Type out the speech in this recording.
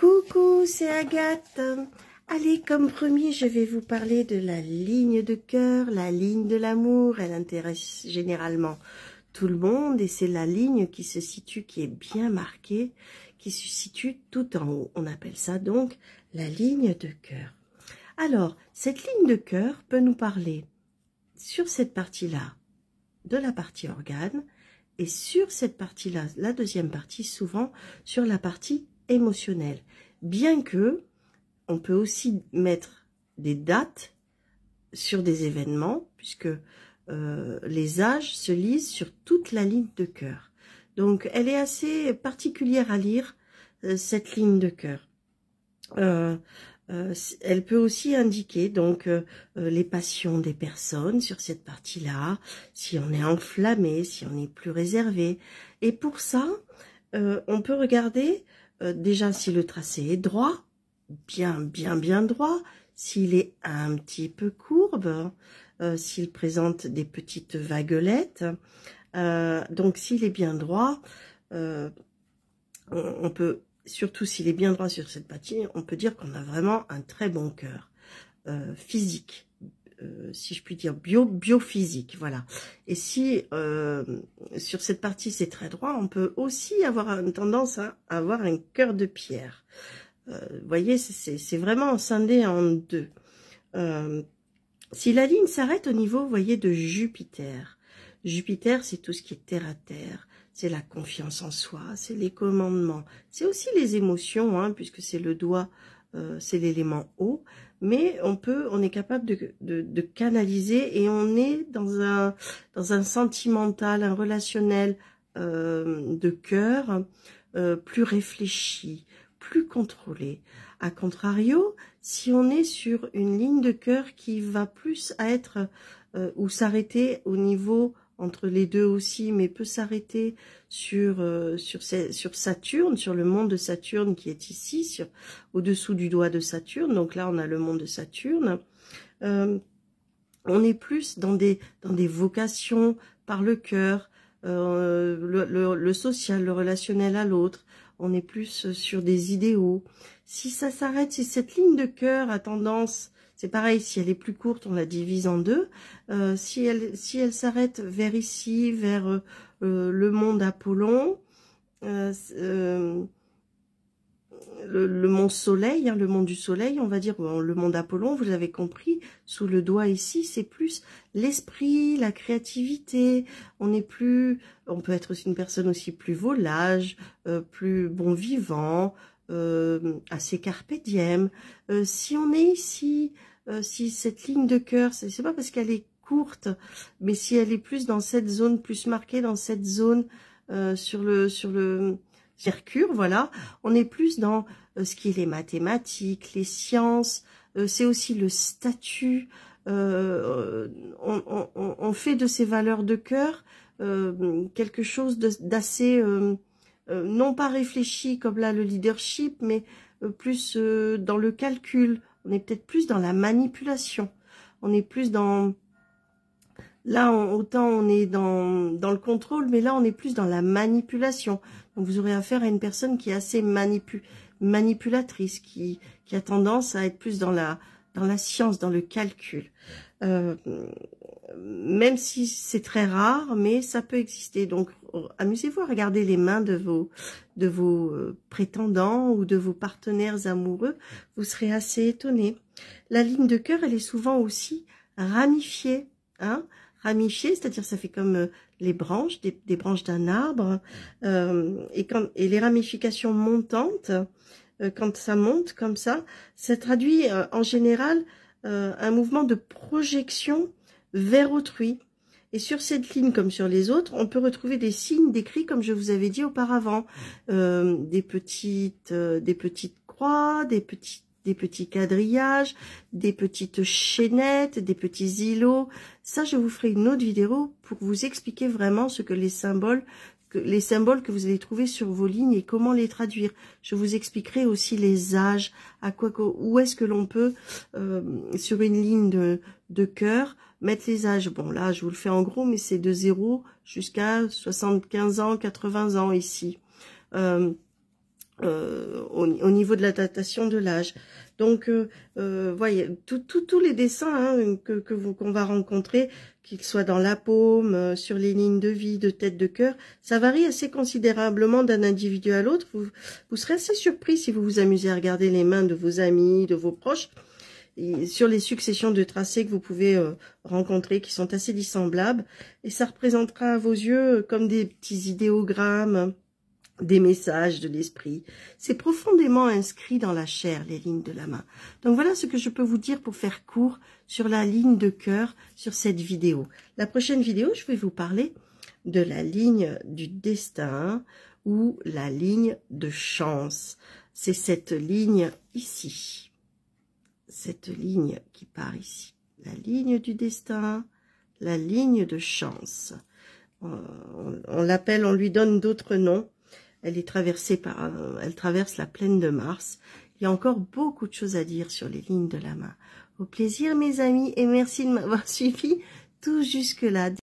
Coucou, c'est Agathe. Allez, comme premier, je vais vous parler de la ligne de cœur, la ligne de l'amour. Elle intéresse généralement tout le monde et c'est la ligne qui se situe, qui est bien marquée, qui se situe tout en haut. On appelle ça donc la ligne de cœur. Alors, cette ligne de cœur peut nous parler sur cette partie-là de la partie organe et sur cette partie-là, la deuxième partie, souvent sur la partie émotionnel. Bien que on peut aussi mettre des dates sur des événements, puisque euh, les âges se lisent sur toute la ligne de cœur. Donc elle est assez particulière à lire, euh, cette ligne de cœur. Euh, elle peut aussi indiquer donc les passions des personnes sur cette partie-là, si on est enflammé, si on est plus réservé. Et pour ça, on peut regarder euh, déjà si le tracé est droit, bien, bien, bien droit, s'il est un petit peu courbe, euh, s'il présente des petites vaguelettes. Euh, donc s'il est bien droit, peut, surtout s'il est bien droit sur cette patine, on peut dire qu'on a vraiment un très bon cœur physique si je puis dire, bio, biophysique, voilà. Et si euh, sur cette partie c'est très droit, on peut aussi avoir une tendance à avoir un cœur de pierre. Euh, vous voyez, c'est vraiment scindé en deux. Euh, si la ligne s'arrête au niveau, vous voyez, de Jupiter, Jupiter, c'est tout ce qui est terre à terre, c'est la confiance en soi, c'est les commandements, c'est aussi les émotions, hein, puisque c'est le doigt euh, c'est l'élément haut, mais on peut, on est capable de, canaliser et on est dans un, dans un sentimental, un relationnel euh, de cœur euh, plus réfléchi, plus contrôlé. A contrario, si on est sur une ligne de cœur qui va plus être ou s'arrêter au niveau entre les deux aussi, mais peut s'arrêter euh, sur, Saturne, sur le monde de Saturne qui est ici, au-dessous du doigt de Saturne. Donc là, on a le monde de Saturne. Euh, on est plus dans des, dans des vocations par le cœur, euh, le, le, social, le relationnel à l'autre. On est plus sur des idéaux. Si ça s'arrête, si cette ligne de cœur a tendance c'est pareil, si elle est plus courte, on la divise en deux. Euh, si elle, si elle s'arrête vers ici, vers le monde Apollon, le, mont euh, euh, monde soleil, hein, le monde du soleil, on va dire, le monde Apollon, vous avez compris, sous le doigt ici, c'est plus l'esprit, la créativité, on est plus, on peut être une personne aussi plus volage, plus bon vivant, assez carpe diem. si on est ici, euh, si cette ligne de cœur, c'est pas parce qu'elle est courte, mais si elle est plus dans cette zone, plus marquée dans cette zone euh, sur le sur le Mercure, voilà, on est plus dans euh, ce qui est les mathématiques, les sciences, c'est aussi le statut, on, on, fait de ces valeurs de cœur quelque chose d'assez, non pas réfléchi comme là le leadership, mais plus dans le calcul, on est peut-être plus dans la manipulation. On est plus dans... Là, autant on est dans, dans le contrôle, mais là, on est plus dans la manipulation. Donc, vous aurez affaire à une personne qui est assez manipulatrice, qui, qui a tendance à être plus dans la, dans la science, dans le calcul. Euh, même si c'est très rare, mais ça peut exister. Donc, amusez-vous à regarder les mains de vos, de vos euh, prétendants ou de vos partenaires amoureux. Vous serez assez étonné. La ligne de cœur, elle est souvent aussi ramifiée. Hein ramifiée, c'est-à-dire ça fait comme euh, les branches, des, branches d'un arbre. Euh, et, quand, et les ramifications montantes, quand ça monte comme ça, ça traduit en général un mouvement de projection vers autrui. Et sur cette ligne, comme sur les autres, on peut retrouver des signes décrits, comme je vous avais dit auparavant, euh, des petites, euh, des petites croix, des petits, des petits quadrillages, des petites chaînettes, des petits îlots. Ça, je vous ferai une autre vidéo pour vous expliquer vraiment ce que les symboles les symboles que vous allez trouver sur vos lignes et comment les traduire. Je vous expliquerai aussi les âges, à quoi, où est-ce que l'on peut, euh, sur une ligne de, de cœur, mettre les âges. Bon, là, je vous le fais en gros, mais c'est de zéro jusqu'à 75 ans, 80 ans ici. Euh, euh, au, niveau de la datation de l'âge. Donc, euh, euh voyez, tous les dessins hein, que qu'on va rencontrer, qu'ils soient dans la paume, euh, sur les lignes de vie, de tête, de cœur, ça varie assez considérablement d'un individu à l'autre. Vous, vous, serez assez surpris si vous vous amusez à regarder les mains de vos amis, de vos proches, et sur les successions de tracés que vous pouvez rencontrer, qui sont assez dissemblables. Et ça représentera à vos yeux comme des petits idéogrammes, des messages de l'esprit. C'est profondément inscrit dans la chair, les lignes de la main. Donc voilà ce que je peux vous dire pour faire court sur la ligne de cœur sur cette vidéo. La prochaine vidéo, je vais vous parler de la ligne du destin ou la ligne de chance. C'est cette ligne ici. Cette ligne qui part ici. La ligne du destin, la ligne de chance. On, on l'appelle, on lui donne d'autres noms elle est traversée par, euh, elle traverse la plaine de Mars. Il y a encore beaucoup de choses à dire sur les lignes de la main. Au plaisir, mes amis, et merci de m'avoir suivi tout jusque-là.